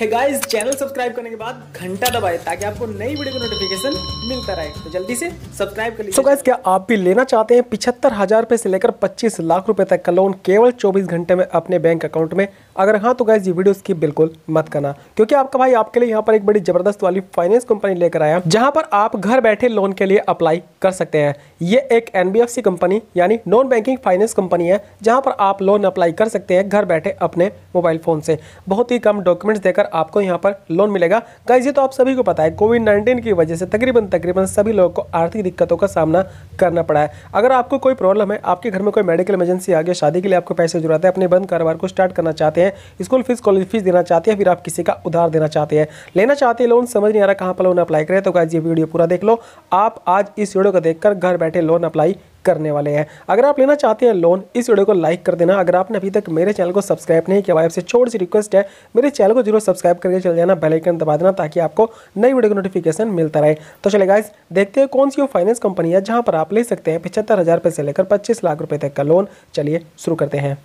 है guys channel subscribe करने के बाद घंटा दबाए ताकि आपको नई वीडियो का नोटिफिकेशन मिलता रहे तो जल्दी से सब्सक्राइब कर लीजिए so गाइस क्या आप भी लेना चाहते हैं पिछहत्तर हजार रुपये से लेकर पच्चीस लाख रुपए तक का लोन केवल चौबीस घंटे में अपने बैंक अकाउंट में अगर हाँ तो गाइज ये वीडियो स्किप बिल्कुल मत करना क्योंकि आपका भाई आपके लिए यहाँ पर एक बड़ी जबरदस्त वाली फाइनेंस कंपनी लेकर आया जहाँ पर आप घर बैठे लोन के लिए अप्लाई कर सकते हैं ये एक एनबीएफसी कंपनी यानी नॉन बैंकिंग फाइनेंस कंपनी है जहाँ पर आप लोन अप्लाई कर सकते हैं घर बैठे अपने मोबाइल फोन से बहुत ही कम डॉक्यूमेंट्स देकर आपको यहाँ पर लोन मिलेगा गाइज ये तो आप सभी को पता है कोविड नाइन्टीन की वजह से तकरीबन तकरीबन सभी लोगों को आर्थिक दिक्कतों का सामना करना पड़ा है अगर आपको कोई प्रॉब्लम है आपके घर में कोई मेडिकल इमरजेंसी आ गया शादी के लिए आपको पैसे जुड़ाते हैं अपने बंद कारोबार को स्टार्ट करना चाहते हैं स्कूल फीस कॉलेज फीस देना चाहते हैं फिर आप किसी का उधार देना चाहते हैं लेना चाहते हैं लोन समझ नहीं आ रहा कहाँ पर लोन अप्लाई करें तो गाइज ये वीडियो पूरा देख लो आप आज इस वीडियो को देखकर घर बैठे लोन अप्लाई करने वाले हैं अगर आप लेना चाहते हैं लोन इस वीडियो को लाइक कर देना अगर आपने अभी तक मेरे चैनल को सब्सक्राइब नहीं किया आपसे छोटी सी रिक्वेस्ट है मेरे चैनल को जरूर सब्सक्राइब करके चल जाना बेलाइकन दबा देना ताकि आपको नई वीडियो का नोटिफिकेशन मिलता रहे तो चले गाइस देखते हैं कौन सी वो फाइनेंस कंपनी है जहाँ पर आप ले सकते हैं पचहत्तर हज़ार से लेकर पच्चीस लाख रुपये तक का लोन चलिए शुरू करते हैं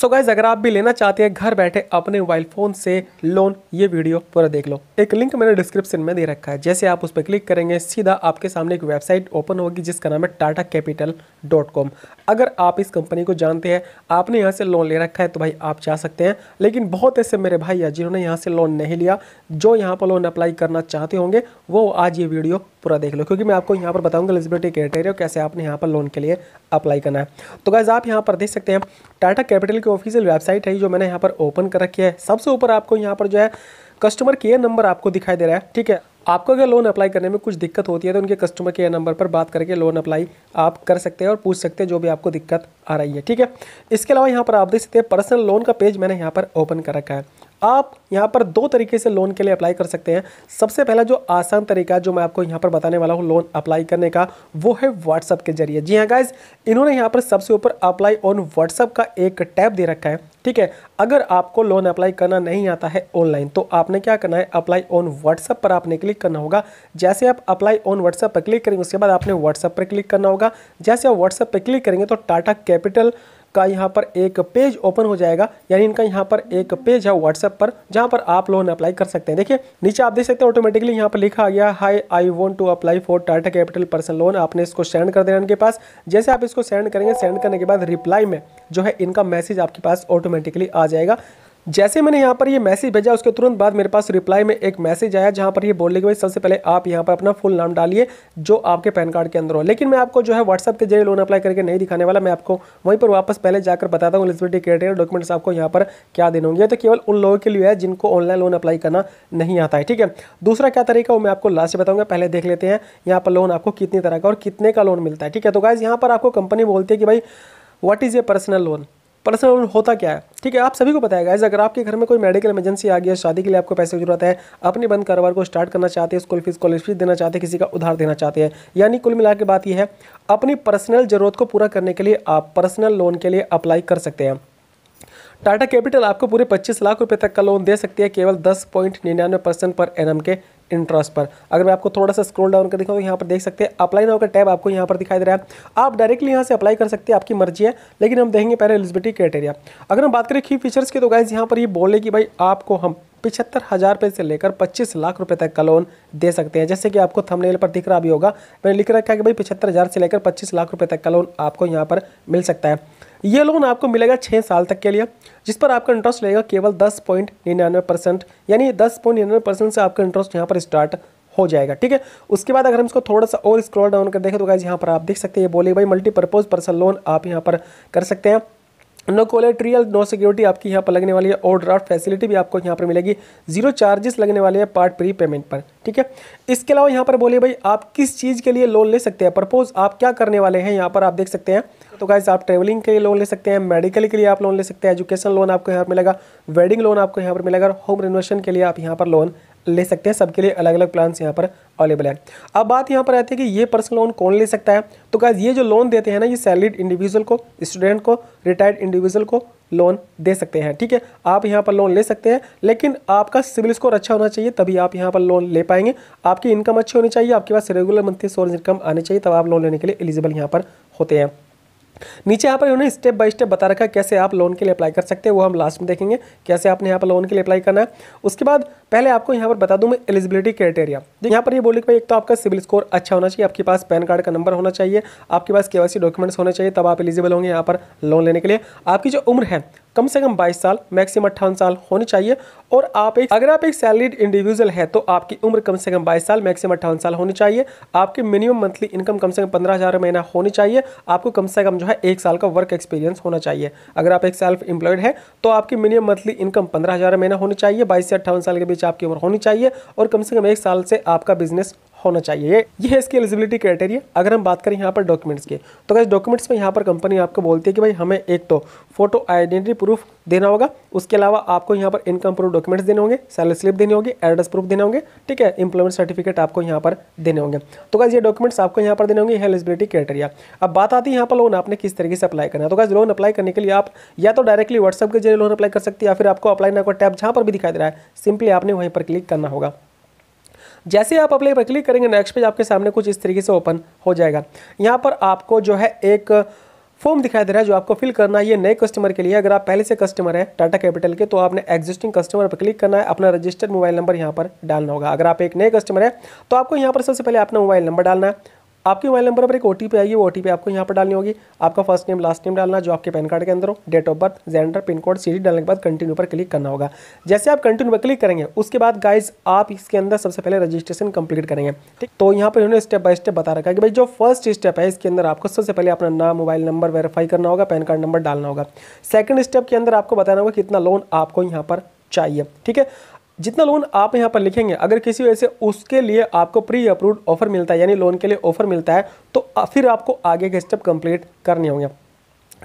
सो गाइज अगर आप भी लेना चाहते हैं घर बैठे अपने मोबाइल फ़ोन से लोन ये वीडियो पूरा देख लो एक लिंक मैंने डिस्क्रिप्शन में दे रखा है जैसे आप उस पर क्लिक करेंगे सीधा आपके सामने एक वेबसाइट ओपन होगी जिसका नाम है टाटा कैपिटल डॉट कॉम अगर आप इस कंपनी को जानते हैं आपने यहाँ से लोन ले रखा है तो भाई आप जा सकते हैं लेकिन बहुत ऐसे मेरे भाई हैं जिन्होंने यहाँ से लोन नहीं लिया जो यहाँ पर लोन अप्लाई करना चाहते होंगे वो आज ये वीडियो पूरा देख लो क्योंकि मैं आपको यहाँ पर बताऊँगा एलिजिबिलिटी क्राइटेरिया कैसे आपने यहाँ पर लोन के लिए अप्लाई करना है तो गाइज आप यहाँ पर देख सकते हैं टाटा कैपिटल की ऑफिशियल वेबसाइट है जो मैंने यहाँ पर ओपन कर रखी है सबसे ऊपर आपको यहाँ पर जो है कस्टमर केयर नंबर आपको दिखाई दे रहा है ठीक है आपको अगर लोन अप्लाई करने में कुछ दिक्कत होती है तो उनके कस्टमर केयर नंबर पर बात करके लोन अप्लाई आप कर सकते हैं और पूछ सकते हैं जो भी आपको दिक्कत आ रही है ठीक है इसके अलावा यहाँ पर आप देख सकते हैं पर्सनल लोन का पेज मैंने यहाँ पर ओपन कर रखा है आप यहाँ पर दो तरीके से लोन के लिए अप्लाई कर सकते हैं सबसे पहला जो आसान तरीका जो मैं आपको यहाँ पर बताने वाला हूँ लोन अप्लाई करने का वो है व्हाट्सअप के जरिए जी हाँ गाइज इन्होंने यहाँ पर सबसे ऊपर अप्लाई ऑन व्हाट्सअप का एक टैब दे रखा है ठीक है अगर आपको लोन अप्लाई करना नहीं आता है ऑनलाइन तो आपने क्या करना है अप्लाई ऑन व्हाट्सअप पर आपने क्लिक करना होगा जैसे आप अप्लाई ऑन व्हाट्सअप पर क्लिक करेंगे उसके बाद आपने व्हाट्सअप पर क्लिक करना होगा जैसे आप व्हाट्सअप पर क्लिक करेंगे तो टाटा कैपिटल का यहाँ पर एक पेज ओपन हो जाएगा यानी इनका यहाँ पर एक पेज है व्हाट्सएप पर जहाँ पर आप लोन अप्लाई कर सकते हैं देखिए नीचे आप देख सकते हैं ऑटोमेटिकली यहाँ पर लिखा गया hi I want to apply for Tata capital person loan आपने इसको सेंड कर देना इनके पास जैसे आप इसको सेंड करेंगे सेंड करने के बाद रिप्लाई में जो है इनका मैसेज आपके पास ऑटोमेटिकली आ जाएगा जैसे मैंने यहाँ पर ये मैसेज भेजा उसके तुरंत बाद मेरे पास रिप्लाई में एक मैसेज आया जहाँ पर ये बोलने के भाई सबसे पहले आप यहाँ पर अपना फुल नाम डालिए जो आपके पैन कार्ड के अंदर हो लेकिन मैं आपको जो है व्हाट्सअप के जरिए लोन अप्लाई करके नहीं दिखाने वाला मैं आपको वहीं पर वापस पहले जाकर बताता हूँ एलिजिबिलिटी क्राइटेरिया डॉक्यूमेंट्स आपको यहाँ पर क्या देने होंगे तो केवल उन लोगों के लिए है जिनको ऑनलाइन लोन अप्लाई करना नहीं आता है ठीक है दूसरा क्या तरीका वो मैं आपको लास्ट बताऊँगा पहले देख लेते हैं यहाँ पर लोन आपको कितनी तरह का और कितने का लोन मिलता है ठीक है तो गाइज यहाँ पर आपको कंपनी बोलती है कि भाई what is a personal loan personal loan होता क्या है ठीक है आप सभी को पता है गाइज अगर आपके घर में कोई मेडिकल इमरजेंसी आ गया शादी के लिए आपको पैसे की जरूरत है अपने बंद कारोबार को स्टार्ट करना चाहते हैं स्कूल फीस कॉलेज फीस देना चाहते हैं किसी का उधार देना चाहते हैं यानी कुल मिला के बात यह है अपनी पर्सनल ज़रूरत को पूरा करने के लिए आप पर्सनल लोन के लिए अप्लाई कर सकते हैं टाटा कैपिटल आपको पूरे 25 लाख रुपए तक का लोन दे सकती है केवल 10.99 परसेंट पर एनएम के इंटरेस्ट पर अगर मैं आपको थोड़ा सा स्क्रॉल डाउन कर दिखाऊँ यहाँ पर देख सकते हैं अप्लाई नाउ का टैब आपको यहाँ पर दिखाई दे रहा है आप डायरेक्टली यहाँ से अप्लाई कर सकते हैं आपकी मर्जी है लेकिन हम देखेंगे पहले एलिजिबिलिटी क्राइटेरिया अगर हम बात करें की फीचर्स की तो गाइज यहाँ पर ये बोले कि भाई आपको हम पिछहत्तर हज़ार रुपये से लेकर पच्चीस लाख रुपए तक का लोन दे सकते हैं जैसे कि आपको थंबनेल पर दिख रहा भी होगा मैंने लिख रखा है कि भाई पिछहत्तर हज़ार से लेकर पच्चीस लाख रुपए तक का लोन आपको यहाँ पर मिल सकता है ये लोन आपको मिलेगा छः साल तक के लिए जिस पर आपका इंटरेस्ट लगेगा केवल दस पॉइंट निन्यानवे परसेंट यानी दस पॉइंट निन्यानवे परसेंट से आपका इंटरेस्ट यहाँ पर स्टार्ट हो जाएगा ठीक है उसके बाद अगर हम इसको थोड़ा सा और स्क्रॉल डाउन कर देखें तो गाइज यहाँ पर आप देख सकते हैं ये बोले भाई मल्टीपर्पज़ पर्सन लोन आप यहाँ पर कर सकते हैं नो कोलेट्रियल नो सिक्योरिटी आपकी यहाँ पर लगने वाली है और ड्राफ्ट फैसिलिटी भी आपको यहाँ पर मिलेगी जीरो चार्जेस लगने वाले हैं पार्ट प्री पेमेंट पर ठीक है इसके अलावा यहाँ पर बोलिए भाई आप किस चीज़ के लिए लोन ले सकते हैं प्रपोज आप क्या करने वाले हैं यहाँ पर आप देख सकते हैं तो गाइज आप ट्रेवलिंग के लिए लोन ले सकते हैं मेडिकल के लिए आप लोन ले सकते हैं एजुकेशन लोन आपको यहाँ पर मिलेगा वेडिंग लोन आपको यहाँ पर मिलेगा और होम रिनोवेशन के लिए आप यहाँ पर लोन ले सकते हैं सबके लिए अलग अलग प्लान्स यहाँ पर अवेलेबल है अब बात यहाँ पर आती है कि ये पर्सनल लोन कौन ले सकता है तो क्या ये जो लोन देते हैं ना ये सैलरीड इंडिविजुअल को स्टूडेंट को रिटायर्ड इंडिविजुअल को लोन दे सकते हैं ठीक है आप यहाँ पर लोन ले सकते हैं लेकिन आपका सिविल स्कोर अच्छा होना चाहिए तभी आप यहाँ पर लोन ले पाएंगे आपकी इनकम अच्छी होनी चाहिए आपके पास रेगुलर मंथली सोर्स इनकम आनी चाहिए तब आप लोन लेने के लिए एलिजिबल यहाँ पर होते हैं नीचे यहाँ पर उन्होंने स्टेप बाय स्टेप बता रखा है कैसे आप लोन के लिए अप्लाई कर सकते हैं वो हम लास्ट में देखेंगे कैसे आपने यहाँ पर लोन के लिए अप्लाई करना है उसके बाद पहले आपको यहाँ पर बता दूँ मैं एलिजिबिलिटी क्राइटेरिया यहाँ पर ये बोले कि भाई एक तो आपका सिविल स्कोर अच्छा होना चाहिए आपके पास पैन कार्ड का नंबर होना चाहिए आपके पास के डॉक्यूमेंट्स होने चाहिए तब आप एलिजिबल होंगे यहाँ पर लोन लेने के लिए आपकी जो उम्र है कम से कम 22 साल मैक्सिमम अट्ठावन साल होनी चाहिए और आप एक अगर आप एक सैलरीड इंडिविजुअल है तो आपकी उम्र कम से कम 22 साल मैक्सिमम अट्ठावन साल होनी चाहिए आपकी मिनिमम मंथली इनकम कम से कम पंद्रह हज़ार महीना होनी चाहिए आपको कम से कम जो है एक साल का वर्क एक्सपीरियंस होना चाहिए अगर आप एक सेल्फ एम्प्लॉयड है तो आपकी मिनिमम मंथली इनकम पंद्रह हज़ार महीना होनी चाहिए बाईस से अट्ठावन साल के बीच आपकी उम्र होनी चाहिए और कम से कम एक साल से आपका बिजनेस होना चाहिए ये ये है इसकी एलिजिबिलिटी क्राइटेरिया अगर हम बात करें यहाँ पर डॉक्यूमेंट्स के तो कैसे डॉक्यूमेंट्स में यहाँ पर कंपनी आपको बोलती है कि भाई हमें एक तो फोटो आइडेंटिटी प्रूफ देना होगा उसके अलावा आपको यहाँ पर इनकम प्रूफ डॉक्यूमेंट्स देने होंगे सैलरी स्लिप देनी होगी एड्रेस प्रूफ देने होंगे ठीक है इंप्लॉयमेंट सर्टिफिकेट आपको यहाँ पर देने होंगे तो कैसे ये डॉक्यूमेंट्स आपको यहाँ पर देने होंगे एलिजिबिलिटी क्राइटेरिया अब बात आती है यहाँ पर लोन आपने किस तरीके से अप्लाई करना है तो कैसे लोन अप्लाई करने के लिए आप या तो डायरेक्टली व्हाट्सअप के जरिए लोन अप्लाई कर सकती है या फिर आपको अप्लाई ना को टैप जहाँ पर भी दिखाई दे रहा है सिंपली आपने वहीं पर क्लिक करना होगा जैसे आप अप्लाई पर क्लिक करेंगे नेक्स्ट पेज आपके सामने कुछ इस तरीके से ओपन हो जाएगा यहाँ पर आपको जो है एक फॉर्म दिखाई दे रहा है जो आपको फिल करना है ये नए कस्टमर के लिए अगर आप पहले से कस्टमर है टाटा कैपिटल के तो आपने एग्जिस्टिंग कस्टमर पर क्लिक करना है अपना रजिस्टर्ड मोबाइल नंबर यहाँ पर डालना होगा अगर आप एक नए कस्टमर है तो आपको यहाँ पर सबसे पहले अपना मोबाइल नंबर डालना है आपके मोबाइल नंबर पर एक ओ टी पी आएगी वो ओ टी पी आपको यहाँ पर डालनी होगी आपका फर्स्ट नेम लास्ट नेम डालना जो आपके पैन कार्ड के अंदर हो date of birth gender pin code सीडी डालने के बाद कंटिन्यू पर क्लिक करना होगा जैसे आप कंटिन्यू पर क्लिक करेंगे उसके बाद गाइज आप इसके अंदर सबसे पहले रजिस्ट्रेशन कंप्लीट करेंगे ठीक तो यहाँ पर उन्होंने स्टेप बाय स्टेप बता रखा है कि भाई जो फर्स्ट स्टेप है इसके अंदर आपको सबसे पहले अपना नाम मोबाइल नंबर वेरीफाई करना होगा पैन कार्ड नंबर डालना होगा सेकंड स्टेप के अंदर आपको बताना होगा कितना लोन आपको यहाँ पर चाहिए ठीक है जितना लोन आप यहाँ पर लिखेंगे अगर किसी वजह से उसके लिए आपको प्री अप्रूव्ड ऑफर मिलता है यानी लोन के लिए ऑफर मिलता है तो फिर आपको आगे के स्टेप कंप्लीट करने होंगे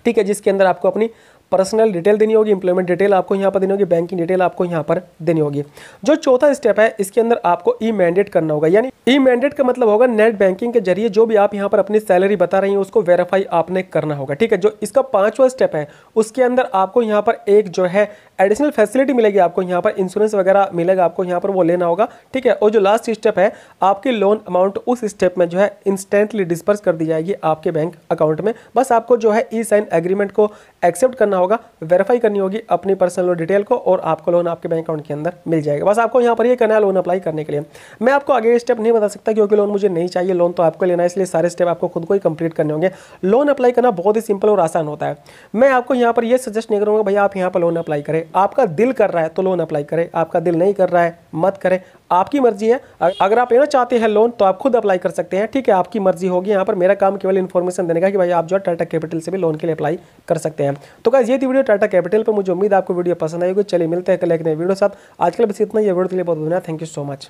ठीक है जिसके अंदर आपको अपनी पर्सनल डिटेल देनी होगी इंप्लॉयमेंट डिटेल आपको यहाँ पर देनी होगी बैंकिंग डिटेल आपको यहाँ पर देनी होगी जो चौथा स्टेप है इसके अंदर आपको ई मैंडेट करना होगा यानी ई मैंडेट का मतलब होगा नेट बैंकिंग के जरिए जो भी आप यहाँ पर अपनी सैलरी बता रही हैं उसको वेरीफाई आपने करना होगा ठीक है जो इसका पांचवा स्टेप है उसके अंदर आपको यहाँ पर एक जो है एडिशनल फैसिलिटी मिलेगी आपको यहाँ पर इंश्योरेंस वगैरह मिलेगा आपको यहाँ पर वो लेना होगा ठीक है और जो लास्ट स्टेप है आपकी लोन अमाउंट उस स्टेप में जो है इंस्टेंटली डिस्पर्स कर दी जाएगी आपके बैंक अकाउंट में बस आपको जो है ई साइन एग्रीमेंट को एक्सेप्ट करना होगा वेरीफाई करनी होगी अपनी पर्सनल लोन डिटेल को और आपको लोन आपके बैंक अकाउंट के अंदर मिल जाएगा बस आपको यहाँ पर ये करना है लोन अप्लाई करने के लिए मैं आपको आगे स्टेप नहीं बता सकता क्योंकि लोन मुझे नहीं चाहिए लोन तो आपको लेना है इसलिए सारे स्टेप आपको खुद को ही कंप्लीट करने होंगे लोन अप्लाई करना बहुत ही सिंपल और आसान होता है मैं आपको यहाँ पर यह सजेस्ट नहीं करूँगा भैया आप यहाँ पर लोन अप्लाई करें आपका दिल कर रहा है तो लोन अप्लाई करें आपका दिल नहीं कर रहा है मत करें आपकी मर्जी है अगर आप लेना चाहते हैं लोन तो आप खुद अप्लाई कर सकते हैं ठीक है आपकी मर्जी होगी यहाँ पर मेरा काम केवल इन्फॉर्मेशन देने का कि भाई आप जो टाटा कैपिटल से भी लोन के लिए अप्लाई कर सकते हैं तो क्या ये थी वीडियो टाटा कैपिटल पर मुझे उम्मीद आपको वीडियो पसंद आएगी चलिए मिलते हैं कल एक नए वीडियो साथ आजकल बस इतना ही वीडियो के लिए बहुत धन्यवाद थैंक यू सो मच